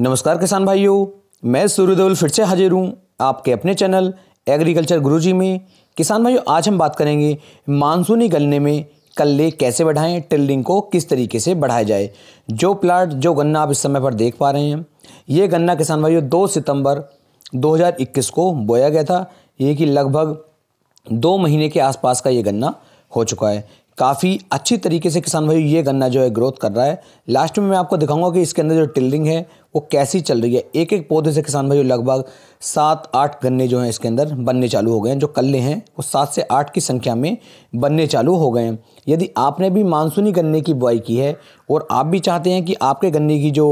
नमस्कार किसान भाइयों मैं सूर्यदेवल फिर से हाजिर हूँ आपके अपने चैनल एग्रीकल्चर गुरुजी में किसान भाइयों आज हम बात करेंगे मानसूनी गन्ने में कल्ले कैसे बढ़ाएं टिल्डिंग को किस तरीके से बढ़ाया जाए जो प्लाट जो गन्ना आप इस समय पर देख पा रहे हैं ये गन्ना किसान भाइयों दो सितंबर 2021 को बोया गया था ये कि लगभग दो महीने के आसपास का ये गन्ना हो चुका है काफ़ी अच्छी तरीके से किसान भाई ये गन्ना जो है ग्रोथ कर रहा है लास्ट में मैं आपको दिखाऊंगा कि इसके अंदर जो टिल्डिंग है वो कैसी चल रही है एक एक पौधे से किसान भाइयों लगभग सात आठ गन्ने जो हैं इसके अंदर बनने चालू हो गए हैं जो कल्ले हैं वो सात से आठ की संख्या में बनने चालू हो गए हैं यदि आपने भी मानसूनी गन्ने की बुआई की है और आप भी चाहते हैं कि आपके गन्ने की जो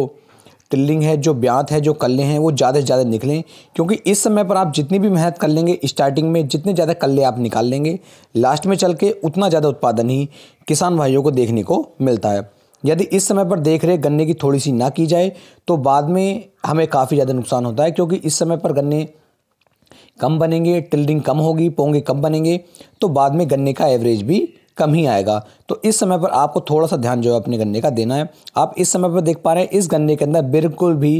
टिल्लिंग है जो ब्यात है जो कल्ले हैं वो ज़्यादा से ज़्यादा निकलें क्योंकि इस समय पर आप जितनी भी मेहनत कर लेंगे स्टार्टिंग में जितने ज़्यादा कल्ले आप निकाल लेंगे लास्ट में चल के उतना ज़्यादा उत्पादन ही किसान भाइयों को देखने को मिलता है यदि इस समय पर देख रेख गन्ने की थोड़ी सी ना की जाए तो बाद में हमें काफ़ी ज़्यादा नुकसान होता है क्योंकि इस समय पर गन्ने कम बनेंगे टिल्डिंग कम होगी पोंगे कम बनेंगे तो बाद में गन्ने का एवरेज भी कम ही आएगा तो इस समय पर आपको थोड़ा सा ध्यान जो है अपने गन्ने का देना है आप इस समय पर देख पा रहे हैं इस गन्ने के अंदर बिल्कुल भी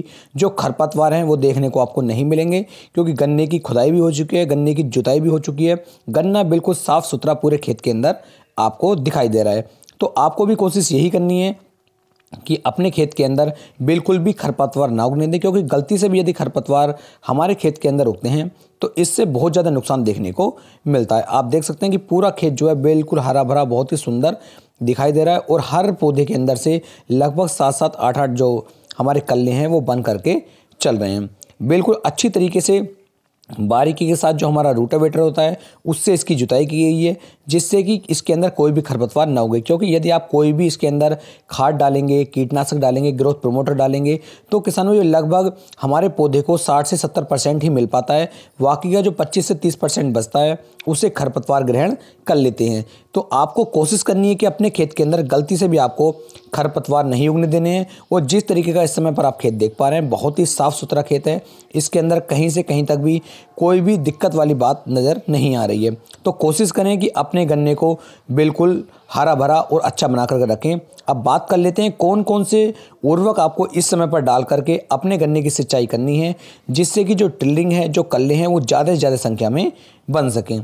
जो खरपतवार हैं वो देखने को आपको नहीं मिलेंगे क्योंकि गन्ने की खुदाई भी हो चुकी है गन्ने की जुताई भी हो चुकी है गन्ना बिल्कुल साफ़ सुथरा पूरे खेत के अंदर आपको दिखाई दे रहा है तो आपको भी कोशिश यही करनी है कि अपने खेत के अंदर बिल्कुल भी खरपतवार ना उगने दें क्योंकि गलती से भी यदि खरपतवार हमारे खेत के अंदर उगते हैं तो इससे बहुत ज़्यादा नुकसान देखने को मिलता है आप देख सकते हैं कि पूरा खेत जो है बिल्कुल हरा भरा बहुत ही सुंदर दिखाई दे रहा है और हर पौधे के अंदर से लगभग सात सात आठ आठ जो हमारे कल्ले हैं वो बन करके चल रहे हैं बिल्कुल अच्छी तरीके से बारीकी के साथ जो हमारा रूटावेटर होता है उससे इसकी जुताई की गई है जिससे कि इसके अंदर कोई भी खरपतवार ना होगी क्योंकि यदि आप कोई भी इसके अंदर खाद डालेंगे कीटनाशक डालेंगे ग्रोथ प्रमोटर डालेंगे तो किसानों ये लगभग हमारे पौधे को 60 से 70 परसेंट ही मिल पाता है बाकी का जो 25 से 30 परसेंट बचता है उसे खरपतवार ग्रहण कर लेते हैं तो आपको कोशिश करनी है कि अपने खेत के अंदर गलती से भी आपको खरपतवार नहीं उगने देने हैं और जिस तरीके का इस समय पर आप खेत देख पा रहे हैं बहुत ही साफ़ सुथरा खेत है इसके अंदर कहीं से कहीं तक भी कोई भी दिक्कत वाली बात नज़र नहीं आ रही है तो कोशिश करें कि अपने गन्ने को बिल्कुल हरा भरा और अच्छा बना कर रखें अब बात कर लेते हैं कौन कौन से उर्वरक आपको इस समय पर डाल करके अपने गन्ने की सिंचाई करनी है जिससे कि जो ट्रिलिंग है जो कल्ले हैं वो ज़्यादा से ज़्यादा संख्या में बन सकें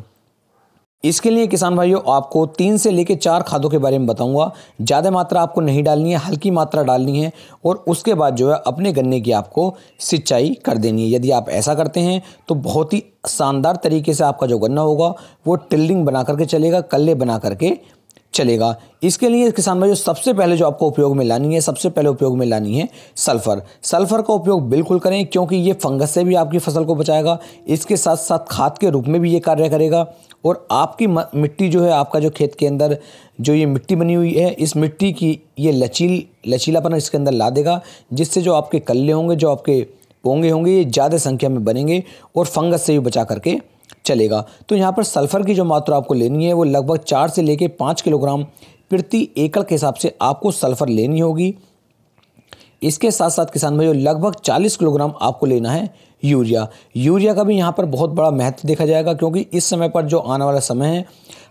इसके लिए किसान भाइयों आपको तीन से लेकर चार खादों के बारे में बताऊंगा ज़्यादा मात्रा आपको नहीं डालनी है हल्की मात्रा डालनी है और उसके बाद जो है अपने गन्ने की आपको सिंचाई कर देनी है यदि आप ऐसा करते हैं तो बहुत ही शानदार तरीके से आपका जो गन्ना होगा वो टिल्डिंग बना करके चलेगा कल्ले बना करके चलेगा इसके लिए किसान भाई जो सबसे पहले जो आपको उपयोग में लानी है सबसे पहले उपयोग में लानी है सल्फ़र सल्फ़र का उपयोग बिल्कुल करें क्योंकि ये फंगस से भी आपकी फसल को बचाएगा इसके साथ साथ खाद के रूप में भी ये कार्य करेगा और आपकी मिट्टी जो है आपका जो खेत के अंदर जो ये मिट्टी बनी हुई है इस मिट्टी की ये लचील लचीलापन इसके अंदर ला देगा जिससे जो आपके कल्ले होंगे जो आपके पोंगे होंगे ये ज़्यादा संख्या में बनेंगे और फंगस से भी बचा करके चलेगा तो यहाँ पर सल्फ़र की जो मात्रा आपको लेनी है वो लगभग चार से लेके पाँच किलोग्राम प्रति एकड़ के हिसाब से आपको सल्फ़र लेनी होगी इसके साथ साथ किसान भाइयों लगभग 40 किलोग्राम आपको लेना है यूरिया यूरिया का भी यहाँ पर बहुत बड़ा महत्व देखा जाएगा क्योंकि इस समय पर जो आने वाला समय है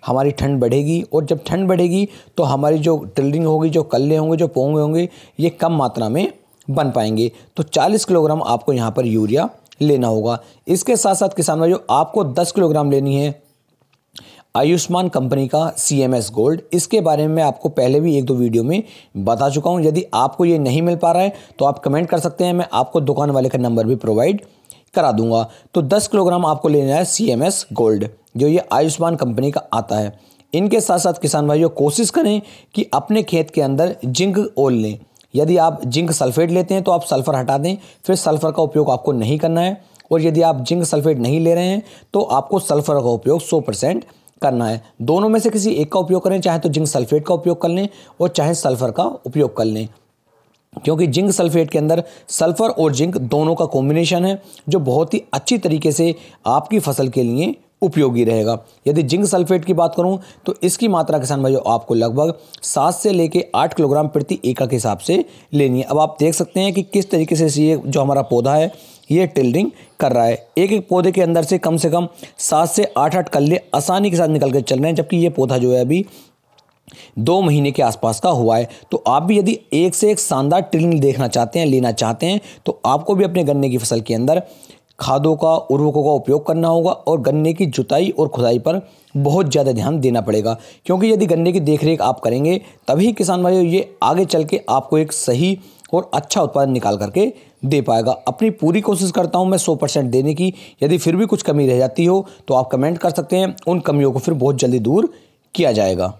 हमारी ठंड बढ़ेगी और जब ठंड बढ़ेगी तो हमारी जो टिल्डिंग होगी जो कल्ले होंगे जो पोंगे होंगे ये कम मात्रा में बन पाएंगे तो 40 किलोग्राम आपको यहाँ पर यूरिया लेना होगा इसके साथ साथ किसान भाइयों आपको दस किलोग्राम लेनी है आयुष्मान कंपनी का सी एम एस गोल्ड इसके बारे में मैं आपको पहले भी एक दो वीडियो में बता चुका हूँ यदि आपको ये नहीं मिल पा रहा है तो आप कमेंट कर सकते हैं मैं आपको दुकान वाले का नंबर भी प्रोवाइड करा दूंगा तो 10 किलोग्राम आपको लेना है सी एम एस गोल्ड जो ये आयुष्मान कंपनी का आता है इनके साथ साथ किसान भाइयों कोशिश करें कि अपने खेत के अंदर जिंक ओल लें यदि आप जिंक सल्फेट लेते हैं तो आप सल्फ़र हटा दें फिर सल्फ़र का उपयोग आपको नहीं करना है और यदि आप जिंक सल्फेट नहीं ले रहे हैं तो आपको सल्फ़र का उपयोग सौ परसेंट करना है दोनों में से किसी एक का उपयोग करें चाहे तो जिंक सल्फेट का उपयोग कर लें और चाहे सल्फ़र का उपयोग कर लें क्योंकि जिंक सल्फेट के अंदर सल्फ़र और जिंक दोनों का कॉम्बिनेशन है जो बहुत ही अच्छी तरीके से आपकी फसल के लिए उपयोगी रहेगा यदि जिंक सल्फेट की बात करूं तो इसकी मात्रा किसान भाइयों आपको लगभग सात से लेके आठ किलोग्राम प्रति एकड़ के हिसाब से लेनी है अब आप देख सकते हैं कि किस तरीके से ये जो हमारा पौधा है ये टिलरिंग कर रहा है एक एक पौधे के अंदर से कम से कम सात से आठ आठ कल्ले आसानी के साथ निकल कर चल रहे हैं जबकि ये पौधा जो है अभी दो महीने के आसपास का हुआ है तो आप भी यदि एक से एक शानदार ट्रिलिंग देखना चाहते हैं लेना चाहते हैं तो आपको भी अपने गन्ने की फसल के अंदर खादों का उर्वकों का उपयोग करना होगा और गन्ने की जुताई और खुदाई पर बहुत ज़्यादा ध्यान देना पड़ेगा क्योंकि यदि गन्ने की देखरेख आप करेंगे तभी किसान भाइयों ये आगे चल के आपको एक सही और अच्छा उत्पादन निकाल करके दे पाएगा अपनी पूरी कोशिश करता हूँ मैं सौ परसेंट देने की यदि फिर भी कुछ कमी रह जाती हो तो आप कमेंट कर सकते हैं उन कमियों को फिर बहुत जल्दी दूर किया जाएगा